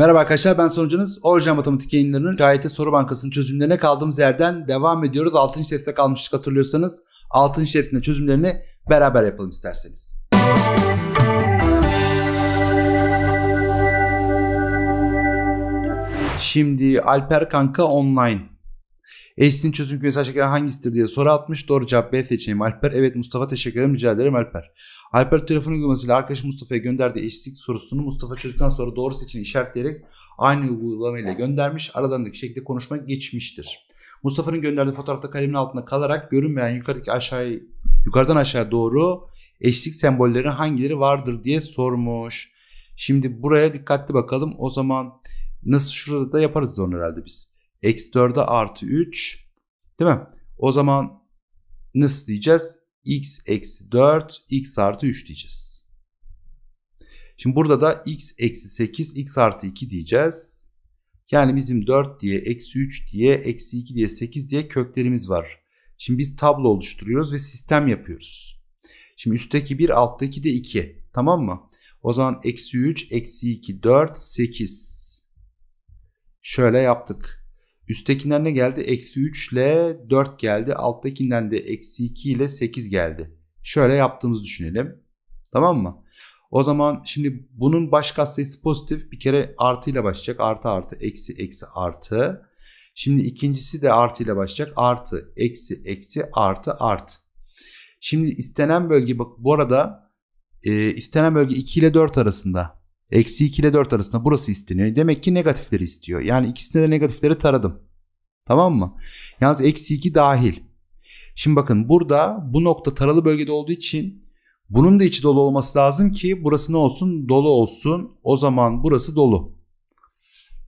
Merhaba arkadaşlar ben sonucunuz Orjinal Matematik yayınlarının şahit soru bankasının çözümlerine kaldığımız yerden devam ediyoruz. 6. testte kalmıştık hatırlıyorsanız. 6. testin çözümlerini beraber yapalım isterseniz. Şimdi Alper Kanka online Eşsin çözüm mesaj şekeri hangisidir diye soru atmış. Doğru cevap B seçeneği Alper. Evet Mustafa teşekkür ederim. Rica ederim Alper. Alper telefon uygulamasıyla arkadaş Mustafa'ya gönderdiği eşsizlik sorusunu Mustafa çözdükten sonra doğru seçeneği işaretleyerek aynı uygulamayla göndermiş. Aralarındaki şekilde konuşma geçmiştir. Mustafa'nın gönderdiği fotoğrafta kalemin altında kalarak görünmeyen yukarıdaki aşağı yukarıdan aşağı doğru eşlik sembolleri hangileri vardır diye sormuş. Şimdi buraya dikkatli bakalım. O zaman nasıl şurada da yaparız onu herhalde biz. Eksi 4'e artı 3. Değil mi? O zaman nasıl diyeceğiz? X eksi 4, X artı 3 diyeceğiz. Şimdi burada da X eksi 8, X artı 2 diyeceğiz. Yani bizim 4 diye, eksi 3 diye, eksi 2 diye, 8 diye köklerimiz var. Şimdi biz tablo oluşturuyoruz ve sistem yapıyoruz. Şimdi üstteki 1, alttaki de 2. Tamam mı? O zaman eksi 3, eksi 2, 4, 8. Şöyle yaptık. Üsttekinden ne geldi? Eksi 3 ile 4 geldi. Alttakinden de eksi 2 ile 8 geldi. Şöyle yaptığımızı düşünelim. Tamam mı? O zaman şimdi bunun baş katsayısı pozitif. Bir kere artı ile başlayacak. Artı artı eksi eksi artı. Şimdi ikincisi de artı ile başlayacak. Artı eksi eksi artı artı. Şimdi istenen bölge bak bu arada e, istenen bölge 2 ile 4 arasında. Eksi 2 ile 4 arasında burası isteniyor. Demek ki negatifleri istiyor. Yani ikisinde de negatifleri taradım. Tamam mı? Yalnız eksi 2 dahil. Şimdi bakın burada bu nokta taralı bölgede olduğu için bunun da içi dolu olması lazım ki burası ne olsun? Dolu olsun. O zaman burası dolu.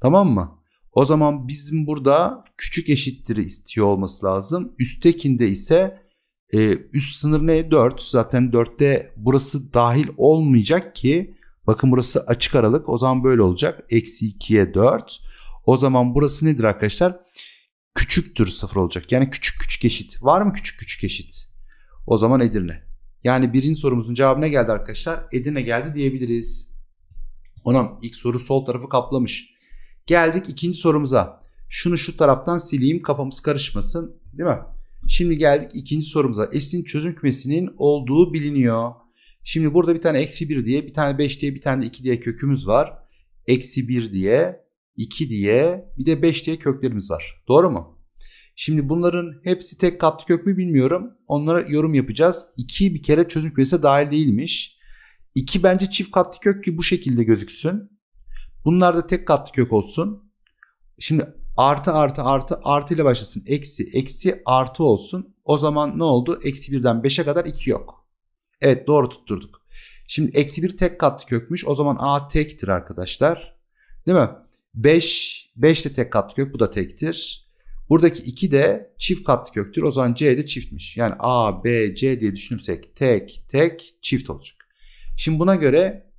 Tamam mı? O zaman bizim burada küçük eşittir istiyor olması lazım. Üsttekinde ise e, üst sınır ne? 4. Zaten 4'te burası dahil olmayacak ki Bakın burası açık aralık. O zaman böyle olacak. Eksi 2'ye 4. O zaman burası nedir arkadaşlar? Küçüktür 0 olacak. Yani küçük küçük eşit. Var mı küçük küçük eşit? O zaman Edirne. Yani birinci sorumuzun cevabı ne geldi arkadaşlar? Edirne geldi diyebiliriz. Onam ilk soru sol tarafı kaplamış. Geldik ikinci sorumuza. Şunu şu taraftan sileyim kafamız karışmasın. Değil mi? Şimdi geldik ikinci sorumuza. Esin çözüm kümesinin olduğu biliniyor. Şimdi burada bir tane eksi 1 diye, bir tane 5 diye, bir tane de 2 diye kökümüz var. Eksi 1 diye, 2 diye, bir de 5 diye köklerimiz var. Doğru mu? Şimdi bunların hepsi tek katlı kök mü bilmiyorum. Onlara yorum yapacağız. 2 bir kere çözüm kümesine dahil değilmiş. 2 bence çift katlı kök ki bu şekilde gözüksün. Bunlar da tek katlı kök olsun. Şimdi artı artı artı artı ile başlasın. Eksi eksi artı olsun. O zaman ne oldu? Eksi birden 5'e kadar 2 yok. Evet doğru tutturduk. Şimdi eksi 1 tek katlı kökmüş. O zaman A tektir arkadaşlar. Değil mi? 5, 5 de tek katlı kök. Bu da tektir. Buradaki 2 de çift katlı köktür. O zaman C de çiftmiş. Yani A, B, C diye düşünürsek tek, tek, çift olacak. Şimdi buna göre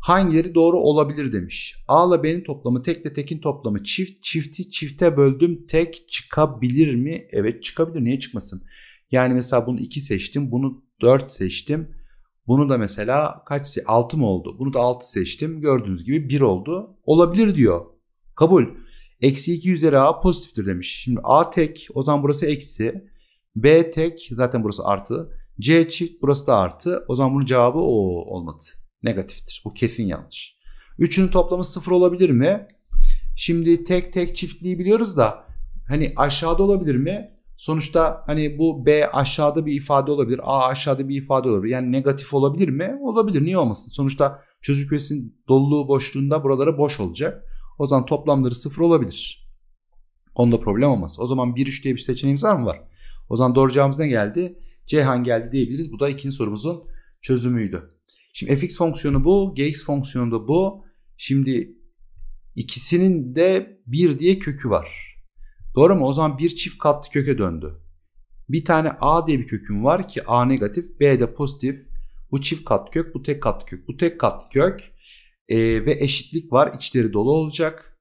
hangileri doğru olabilir demiş. A ile B'nin toplamı tekle tekin toplamı çift. Çifti çifte böldüm tek çıkabilir mi? Evet çıkabilir. Niye çıkmasın? Yani mesela bunu 2 seçtim. Bunu 4 seçtim. Bunu da mesela kaç 6 mı oldu? Bunu da 6 seçtim. Gördüğünüz gibi 1 oldu. Olabilir diyor. Kabul. Eksi 2 üzeri a pozitiftir demiş. Şimdi a tek o zaman burası eksi. B tek zaten burası artı. C çift burası da artı. O zaman bunun cevabı o olmadı. Negatiftir. Bu kesin yanlış. Üçünün toplamı sıfır olabilir mi? Şimdi tek tek çiftliği biliyoruz da hani aşağıda olabilir mi? Sonuçta hani bu B aşağıda bir ifade olabilir, A aşağıda bir ifade olabilir. Yani negatif olabilir mi? Olabilir. Niye olmasın? Sonuçta çözüm kümesinin doluluğu boşluğunda buralara boş olacak. O zaman toplamları sıfır olabilir. Onda problem olmaz. O zaman 1 3 diye bir seçeneğimiz var mı? Var. O zaman doğru cevabımız ne geldi? Ceyhan geldi diyebiliriz. Bu da ikinci sorumuzun çözümüydü. Şimdi fx fonksiyonu bu, gx fonksiyonu da bu. Şimdi ikisinin de 1 diye kökü var. Doğru mu? O zaman bir çift katlı köke döndü. Bir tane A diye bir köküm var ki A negatif, B de pozitif. Bu çift katlı kök, bu tek katlı kök, bu tek katlı kök. E, ve eşitlik var. İçleri dolu olacak.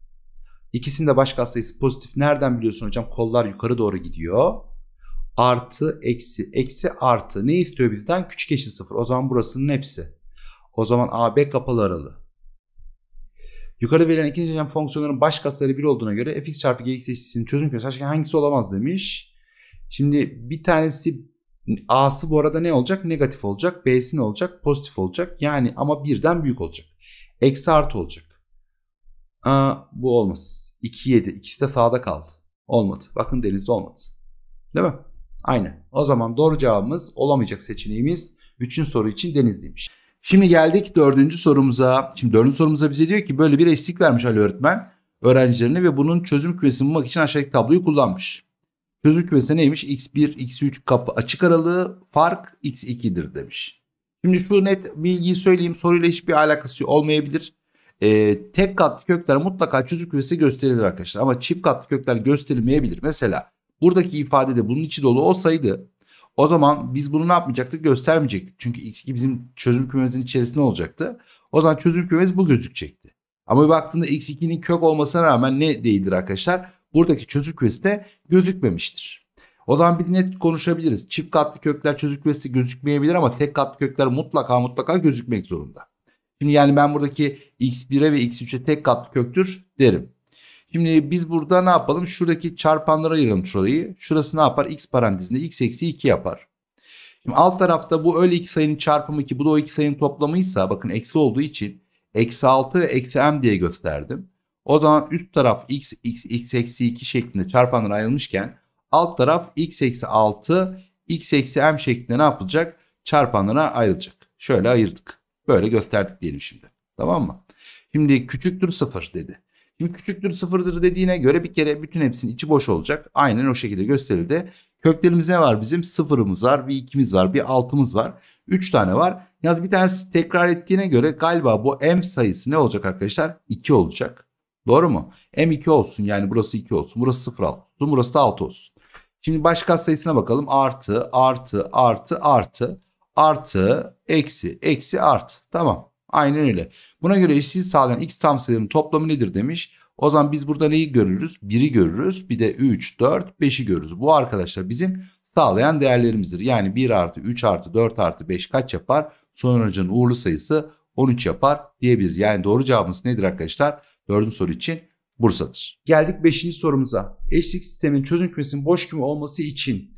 İkisinin de baş katsayısı pozitif. Nereden biliyorsun hocam? Kollar yukarı doğru gidiyor. Artı, eksi, eksi, artı. Ne istiyor bizden? Küçük eşit sıfır. O zaman burasının hepsi. O zaman AB kapalı aralığı. Yukarıda verilen ikinci denklem fonksiyonların baş kasları 1 olduğuna göre fx çarpı gx eşitliğinin çözüm kümesi aşağıdaki hangisi olamaz demiş. Şimdi bir tanesi a'sı bu arada ne olacak? Negatif olacak. B'si ne olacak? Pozitif olacak. Yani ama birden büyük olacak. Eksi artı olacak. Aa, bu olmaz. 2 7. İkisi de sağda kaldı. Olmadı. Bakın denizde olmadı. Değil mi? Aynen. O zaman doğru cevabımız olamayacak seçeneğimiz 3. soru için denizliymiş. Şimdi geldik dördüncü sorumuza. Şimdi dördüncü sorumuza bize diyor ki böyle bir eşlik vermiş Ali öğretmen öğrencilerine ve bunun çözüm kümesini bulmak için aşağıdaki tabloyu kullanmış. Çözüm kümesi neymiş? X1, X3 kapı açık aralığı fark X2'dir demiş. Şimdi şu net bilgiyi söyleyeyim soruyla hiçbir alakası olmayabilir. Ee, tek katlı kökler mutlaka çözüm kümesi gösterilir arkadaşlar ama çift katlı kökler gösterilmeyebilir. Mesela buradaki ifadede bunun içi dolu olsaydı o zaman biz bunu ne yapmayacaktık? Göstermeyecektik. Çünkü x2 bizim çözüm kümemizin içerisinde olacaktı. O zaman çözüm kümemiz bu gözükecekti. Ama bir baktığında x2'nin kök olmasına rağmen ne değildir arkadaşlar? Buradaki çözüm kümesi de gözükmemiştir. O zaman bir net konuşabiliriz. Çift katlı kökler çözüm kümesi gözükmeyebilir ama tek katlı kökler mutlaka mutlaka gözükmek zorunda. Şimdi yani ben buradaki x1'e ve x3'e tek katlı köktür derim. Şimdi biz burada ne yapalım? Şuradaki çarpanlara ayıralım şurayı. Şurası ne yapar? X parantezinde x eksi 2 yapar. Şimdi alt tarafta bu öyle iki sayının çarpımı ki bu da o iki sayının toplamıysa bakın eksi olduğu için eksi 6 eksi m diye gösterdim. O zaman üst taraf x, x, x eksi 2 şeklinde çarpanlara ayrılmışken alt taraf x eksi 6, x eksi m şeklinde ne yapılacak? Çarpanlara ayrılacak. Şöyle ayırdık. Böyle gösterdik diyelim şimdi. Tamam mı? Şimdi küçüktür 0 dedi. Şimdi küçüktür sıfırdır dediğine göre bir kere bütün hepsinin içi boş olacak. Aynen o şekilde gösterildi. Köklerimiz ne var bizim? Sıfırımız var, bir ikimiz var, bir altımız var. Üç tane var. Yalnız bir tanesi tekrar ettiğine göre galiba bu m sayısı ne olacak arkadaşlar? 2 olacak. Doğru mu? m2 olsun yani burası 2 olsun. Burası 0 olsun. Burası da 6 olsun. Şimdi başka sayısına bakalım. Artı, artı, artı, artı, artı, eksi, eksi, artı. Tamam. Aynen öyle. Buna göre eşsizlik sağlayan x tam sayıların toplamı nedir demiş. O zaman biz burada neyi görürüz? 1'i görürüz. Bir de 3, 4, 5'i görürüz. Bu arkadaşlar bizim sağlayan değerlerimizdir. Yani 1 artı 3 artı 4 artı 5 kaç yapar? Sonucun uğurlu sayısı 13 yapar diyebiliriz. Yani doğru cevabımız nedir arkadaşlar? 4. soru için Bursa'dır. Geldik 5. sorumuza. Eşlik sisteminin çözüm kümesinin boş küme olması için.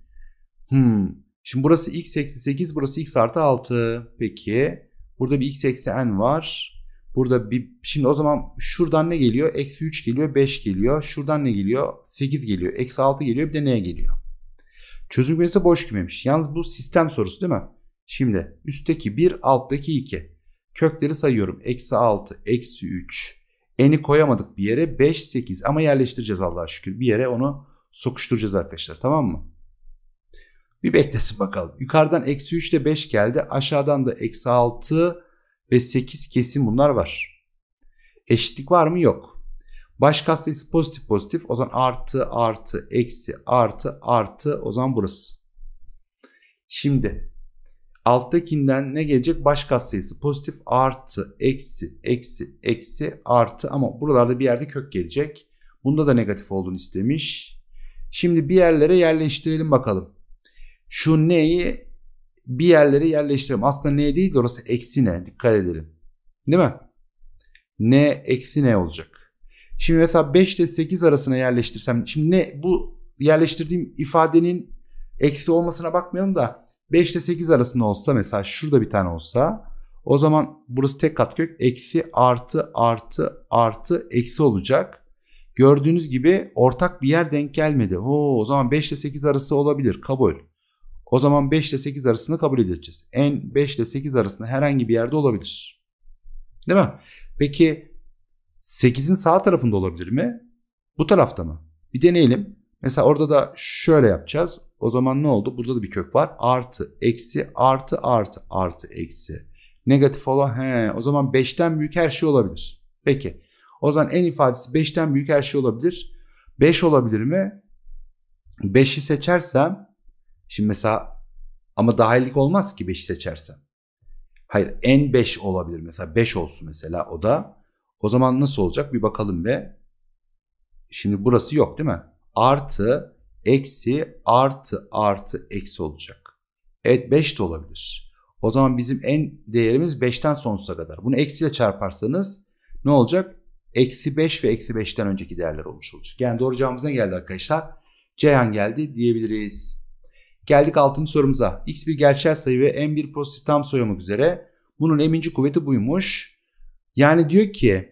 Hmm. Şimdi burası x eksi 8 burası x artı 6. Peki Burada bir x eksi n var. Burada bir şimdi o zaman şuradan ne geliyor? Eksi 3 geliyor, 5 geliyor. Şuradan ne geliyor? 8 geliyor, eksi 6 geliyor. Bir de neye geliyor? Çözülmesi boş kümemiş. Yalnız bu sistem sorusu değil mi? Şimdi üstteki 1, alttaki 2. Kökleri sayıyorum. Eksi 6, eksi 3. N'i koyamadık bir yere. 5, 8 ama yerleştireceğiz Allah'a şükür. Bir yere onu sokuşturacağız arkadaşlar tamam mı? Bir beklesin bakalım. Yukarıdan eksi 3 ile 5 geldi. Aşağıdan da eksi 6 ve 8 kesin bunlar var. Eşitlik var mı? Yok. Başka sayısı pozitif pozitif. O zaman artı artı eksi artı artı o zaman burası. Şimdi alttakinden ne gelecek? Başka sayısı pozitif artı eksi eksi eksi artı ama buralarda bir yerde kök gelecek. Bunda da negatif olduğunu istemiş. Şimdi bir yerlere yerleştirelim bakalım şu neyi bir yerlere yerleştirelim. Aslında ne değil de orası eksi ne dikkat edelim. Değil mi? Ne eksi ne olacak? Şimdi mesela 5 ile 8 arasına yerleştirsem şimdi ne bu yerleştirdiğim ifadenin eksi olmasına bakmayalım da 5 ile 8 arasında olsa mesela şurada bir tane olsa o zaman burası tek katkök eksi artı artı artı eksi olacak. Gördüğünüz gibi ortak bir yer denk gelmedi. Oo, o zaman 5 ile 8 arası olabilir kabul. O zaman 5 ile 8 arasında kabul edeceğiz. En 5 ile 8 arasında herhangi bir yerde olabilir. Değil mi? Peki 8'in sağ tarafında olabilir mi? Bu tarafta mı? Bir deneyelim. Mesela orada da şöyle yapacağız. O zaman ne oldu? Burada da bir kök var. Artı, eksi, artı, artı, artı, eksi. Negatif olan he o zaman 5'ten büyük her şey olabilir. Peki. O zaman en ifadesi 5'ten büyük her şey olabilir. 5 olabilir mi? 5'i seçersem Şimdi mesela ama dahillik olmaz ki 5 seçersem. Hayır en 5 olabilir mesela 5 olsun mesela o da. O zaman nasıl olacak bir bakalım ve şimdi burası yok değil mi? Artı eksi artı artı eksi olacak. Evet 5 de olabilir. O zaman bizim en değerimiz 5'ten sonsuza kadar. Bunu eksiyle çarparsanız ne olacak? Eksi 5 ve eksi 5'ten önceki değerler olmuş olacak. Yani doğru cevabımız ne geldi arkadaşlar? Ceyhan geldi diyebiliriz. Geldik 6. sorumuza. X bir gerçel sayı ve n bir pozitif tam sayı olmak üzere. Bunun eminci kuvveti buymuş. Yani diyor ki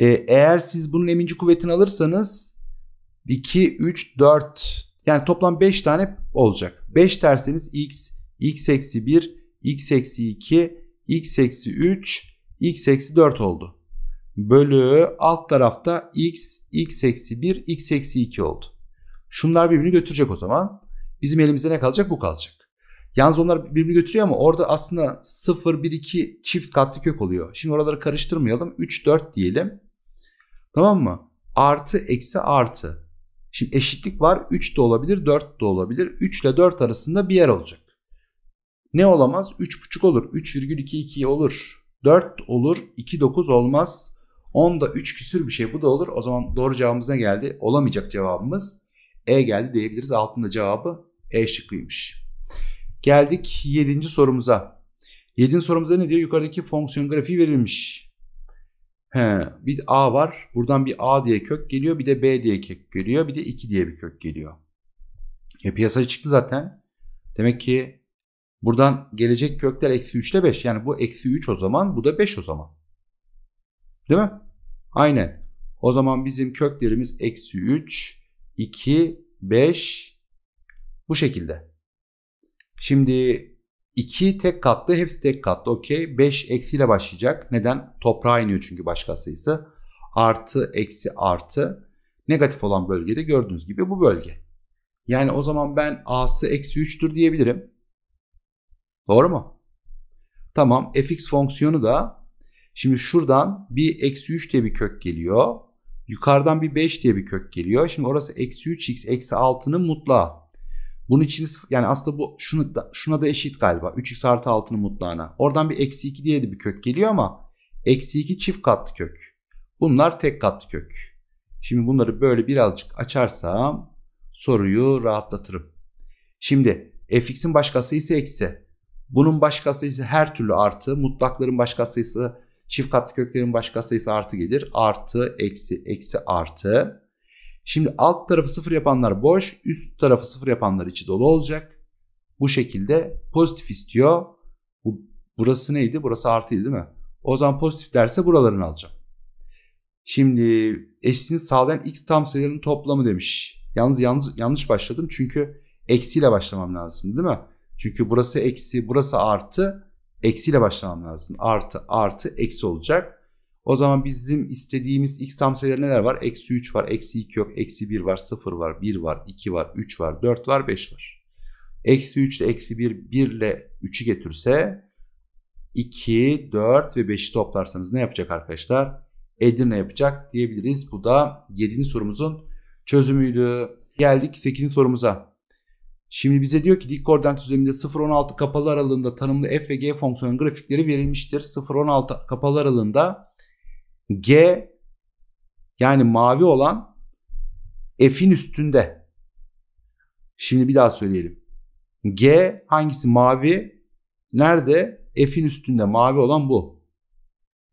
e, eğer siz bunun eminci kuvvetini alırsanız 2, 3, 4 yani toplam 5 tane olacak. 5 derseniz x, x eksi 1, x eksi 2, x eksi 3, x eksi 4 oldu. Bölü alt tarafta x, x eksi 1, x eksi 2 oldu. Şunlar birbirini götürecek o zaman. Bizim elimizde ne kalacak? Bu kalacak. Yalnız onlar birbirini götürüyor ama orada aslında 0, 1, 2 çift katlı kök oluyor. Şimdi oraları karıştırmayalım. 3, 4 diyelim. Tamam mı? Artı, eksi, artı. Şimdi eşitlik var. 3 de olabilir, 4 de olabilir. 3 ile 4 arasında bir yer olacak. Ne olamaz? 3,5 olur. 3,22 olur. 4 olur. 2,9 olmaz. 10 da 3 küsür bir şey bu da olur. O zaman doğru cevabımız ne geldi? Olamayacak cevabımız E geldi diyebiliriz. Altında cevabı e şıkkıymış. Geldik 7. sorumuza. 7. sorumuza ne diyor? Yukarıdaki fonksiyon grafiği verilmiş. He, bir A var. Buradan bir A diye kök geliyor. Bir de B diye kök geliyor. Bir de 2 diye bir kök geliyor. E piyasaya çıktı zaten. Demek ki buradan gelecek kökler eksi 3 ile 5. Yani bu eksi 3 o zaman. Bu da 5 o zaman. Değil mi? Aynen. O zaman bizim köklerimiz eksi 3, 2, 5, bu şekilde. Şimdi 2 tek katlı hepsi tek katlı okey. 5 eksiyle başlayacak. Neden? Toprağa iniyor çünkü başka sayısı. Artı eksi artı negatif olan bölgede gördüğünüz gibi bu bölge. Yani o zaman ben a'sı eksi 3'tür diyebilirim. Doğru mu? Tamam fx fonksiyonu da şimdi şuradan bir eksi 3 diye bir kök geliyor. Yukarıdan bir 5 diye bir kök geliyor. Şimdi orası eksi 3x eksi 6'nın mutlağı. Bunun için yani aslında bu şunu da, şuna da eşit galiba. 3x artı 6'nın mutlağına. Oradan bir eksi 2 diye de bir kök geliyor ama eksi 2 çift katlı kök. Bunlar tek katlı kök. Şimdi bunları böyle birazcık açarsam soruyu rahatlatırım. Şimdi fx'in başkası ise eksi. Bunun başkası ise her türlü artı. Mutlakların başkası ise çift katlı köklerin başkası ise artı gelir. Artı, eksi, eksi, artı. Şimdi alt tarafı sıfır yapanlar boş, üst tarafı sıfır yapanlar içi dolu olacak. Bu şekilde pozitif istiyor. Bu, burası neydi? Burası artıydı değil mi? O zaman pozitif derse buralarını alacağım. Şimdi eşsini sağlayan x tam sayıların toplamı demiş. Yalnız yalnız yanlış başladım çünkü eksiyle başlamam lazım değil mi? Çünkü burası eksi, burası artı, eksiyle başlamam lazım. Artı, artı, eksi olacak. O zaman bizim istediğimiz x tam sayıları neler var? Eksi 3 var, eksi 2 yok, eksi 1 var, 0 var, 1 var, 2 var, 3 var, 4 var, 5 var. Eksi 3 ile eksi 1, 1 ile 3'ü getirse 2, 4 ve 5'i toplarsanız ne yapacak arkadaşlar? Edirne yapacak diyebiliriz. Bu da 7. sorumuzun çözümüydü. Geldik 8. sorumuza. Şimdi bize diyor ki dik koordinat düzleminde 0-16 kapalı aralığında tanımlı f ve g fonksiyonun grafikleri verilmiştir. 0-16 kapalı aralığında G yani mavi olan F'in üstünde. Şimdi bir daha söyleyelim. G hangisi mavi? Nerede? F'in üstünde. Mavi olan bu.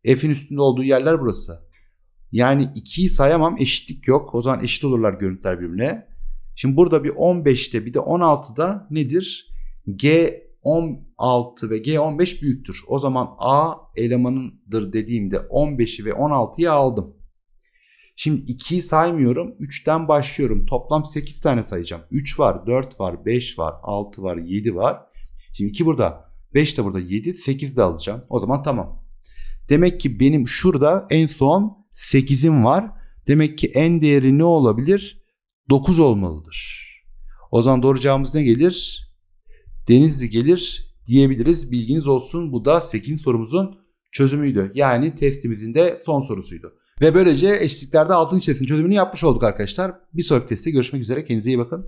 F'in üstünde olduğu yerler burası. Yani 2'yi sayamam eşitlik yok. O zaman eşit olurlar görüntüler birbirine. Şimdi burada bir 15'te bir de 16'da nedir? G 16 ve G15 büyüktür. O zaman A elemanındır dediğimde 15'i ve 16'yı aldım. Şimdi 2'yi saymıyorum. 3'ten başlıyorum. Toplam 8 tane sayacağım. 3 var, 4 var, 5 var, 6 var, 7 var. Şimdi 2 burada, 5 de burada, 7, 8 de alacağım. O zaman tamam. Demek ki benim şurada en son 8'im var. Demek ki en değeri ne olabilir? 9 olmalıdır. O zaman doğru cevabımız ne gelir? Denizli gelir diyebiliriz. Bilginiz olsun bu da 8. sorumuzun çözümüydü. Yani testimizin de son sorusuydu. Ve böylece eşliklerde altın çizgisinin çözümünü yapmış olduk arkadaşlar. Bir sonraki testte görüşmek üzere. Kendinize iyi bakın.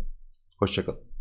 Hoşçakalın.